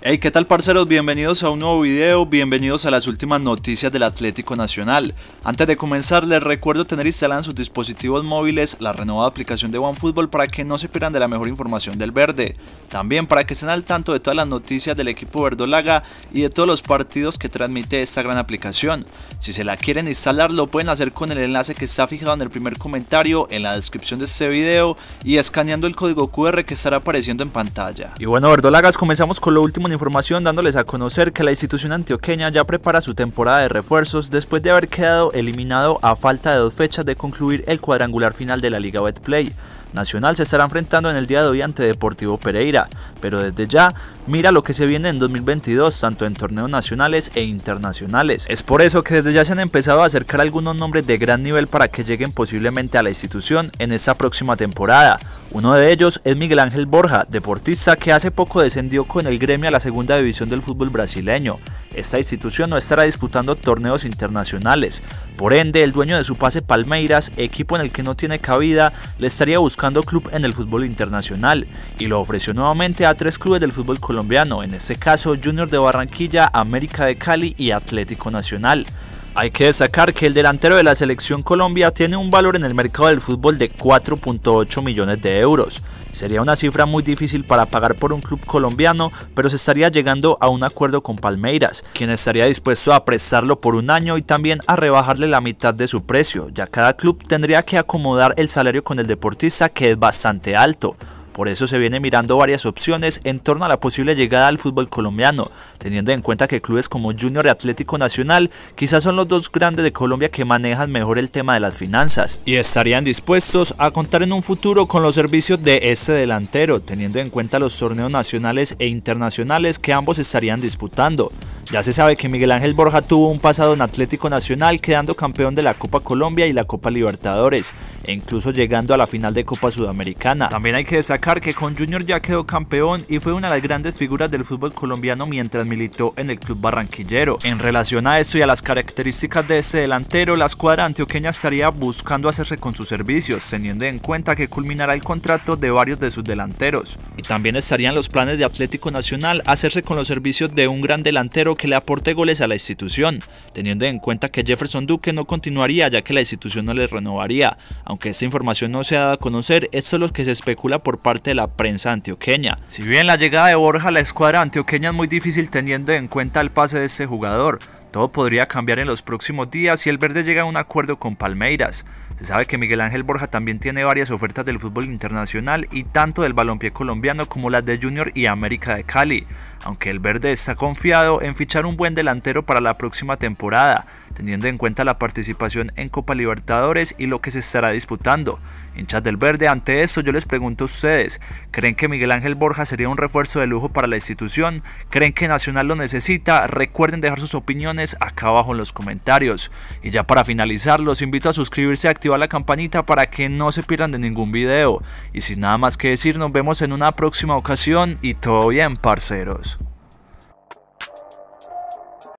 Hey, ¿qué tal parceros? Bienvenidos a un nuevo video, bienvenidos a las últimas noticias del Atlético Nacional. Antes de comenzar les recuerdo tener instalada en sus dispositivos móviles la renovada aplicación de OneFootball para que no se pierdan de la mejor información del verde. También para que estén al tanto de todas las noticias del equipo verdolaga y de todos los partidos que transmite esta gran aplicación. Si se la quieren instalar lo pueden hacer con el enlace que está fijado en el primer comentario, en la descripción de este video y escaneando el código QR que estará apareciendo en pantalla. Y bueno verdolagas comenzamos con lo último información dándoles a conocer que la institución antioqueña ya prepara su temporada de refuerzos después de haber quedado eliminado a falta de dos fechas de concluir el cuadrangular final de la Liga Betplay. Nacional se estará enfrentando en el día de hoy ante Deportivo Pereira, pero desde ya mira lo que se viene en 2022 tanto en torneos nacionales e internacionales. Es por eso que desde ya se han empezado a acercar algunos nombres de gran nivel para que lleguen posiblemente a la institución en esta próxima temporada. Uno de ellos es Miguel Ángel Borja, deportista que hace poco descendió con el gremio a la segunda división del fútbol brasileño. Esta institución no estará disputando torneos internacionales, por ende el dueño de su pase Palmeiras, equipo en el que no tiene cabida, le estaría buscando buscando club en el fútbol internacional y lo ofreció nuevamente a tres clubes del fútbol colombiano, en este caso Junior de Barranquilla, América de Cali y Atlético Nacional. Hay que destacar que el delantero de la selección Colombia tiene un valor en el mercado del fútbol de 4.8 millones de euros. Sería una cifra muy difícil para pagar por un club colombiano, pero se estaría llegando a un acuerdo con Palmeiras, quien estaría dispuesto a prestarlo por un año y también a rebajarle la mitad de su precio, ya cada club tendría que acomodar el salario con el deportista que es bastante alto. Por eso se viene mirando varias opciones en torno a la posible llegada al fútbol colombiano, teniendo en cuenta que clubes como Junior y Atlético Nacional quizás son los dos grandes de Colombia que manejan mejor el tema de las finanzas y estarían dispuestos a contar en un futuro con los servicios de este delantero, teniendo en cuenta los torneos nacionales e internacionales que ambos estarían disputando. Ya se sabe que Miguel Ángel Borja tuvo un pasado en Atlético Nacional quedando campeón de la Copa Colombia y la Copa Libertadores, e incluso llegando a la final de Copa Sudamericana. También hay que destacar que con Junior ya quedó campeón y fue una de las grandes figuras del fútbol colombiano mientras militó en el club barranquillero. En relación a esto y a las características de ese delantero, la escuadra antioqueña estaría buscando hacerse con sus servicios, teniendo en cuenta que culminará el contrato de varios de sus delanteros. Y también estarían los planes de Atlético Nacional hacerse con los servicios de un gran delantero que le aporte goles a la institución, teniendo en cuenta que Jefferson Duque no continuaría ya que la institución no le renovaría. Aunque esta información no se ha dado a conocer, esto es lo que se especula por parte parte de la prensa antioqueña. Si bien la llegada de Borja a la escuadra antioqueña es muy difícil teniendo en cuenta el pase de este jugador, todo podría cambiar en los próximos días si el verde llega a un acuerdo con Palmeiras. Se sabe que Miguel Ángel Borja también tiene varias ofertas del fútbol internacional y tanto del balompié colombiano como las de Junior y América de Cali aunque el verde está confiado en fichar un buen delantero para la próxima temporada, teniendo en cuenta la participación en Copa Libertadores y lo que se estará disputando. Hinchas del verde, ante eso yo les pregunto a ustedes, ¿creen que Miguel Ángel Borja sería un refuerzo de lujo para la institución? ¿Creen que Nacional lo necesita? Recuerden dejar sus opiniones acá abajo en los comentarios. Y ya para finalizar, los invito a suscribirse y activar la campanita para que no se pierdan de ningún video. Y sin nada más que decir, nos vemos en una próxima ocasión y todo bien, parceros.